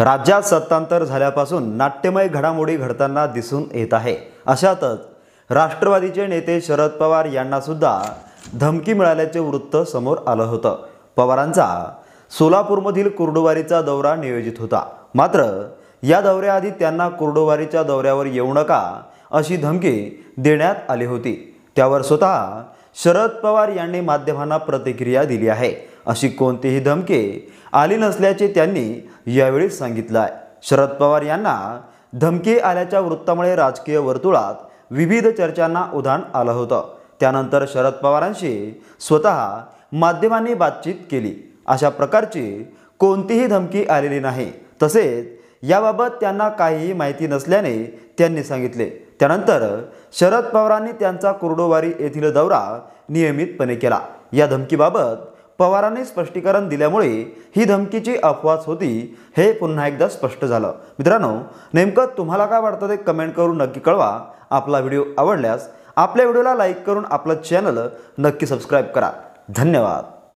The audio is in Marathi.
राज्यात सत्तांतर झाल्यापासून नाट्यमय घडामोडी घडताना दिसून येत आहे अशातच राष्ट्रवादीचे नेते शरद पवार यांनासुद्धा धमकी मिळाल्याचे वृत्त समोर आलं होतं पवारांचा सोलापूरमधील कुर्डुवारीचा दौरा नियोजित होता मात्र या दौऱ्याआधी त्यांना कुर्डुवारीच्या दौऱ्यावर येऊ नका अशी धमकी देण्यात आली होती त्यावर स्वतः शरद पवार यांनी माध्यमांना प्रतिक्रिया दिली आहे अशी कोणतीही धमकी आली नसल्याचे त्यांनी यावेळी सांगितलं आहे शरद पवार यांना धमकी आल्याच्या वृत्तामुळे राजकीय वर्तुळात विविध चर्चांना उधाण आलं होतं त्यानंतर शरद पवारांशी स्वतः माध्यमांनी बातचीत केली अशा प्रकारची कोणतीही धमकी आलेली नाही तसेच याबाबत त्यांना काहीही माहिती नसल्याने त्यांनी सांगितले त्यानंतर शरद पवारांनी त्यांचा कुर्डोवारी येथील दौरा नियमितपणे केला या धमकीबाबत पवारांनी स्पष्टीकरण दिल्यामुळे ही धमकीची अफवाच होती हे पुन्हा एकदा स्पष्ट झालं मित्रांनो नेमकं तुम्हाला काय वाटतं ते कमेंट करून नक्की कळवा आपला व्हिडिओ आवडल्यास आपल्या व्हिडिओला लाईक करून आपलं चॅनल नक्की सबस्क्राईब करा धन्यवाद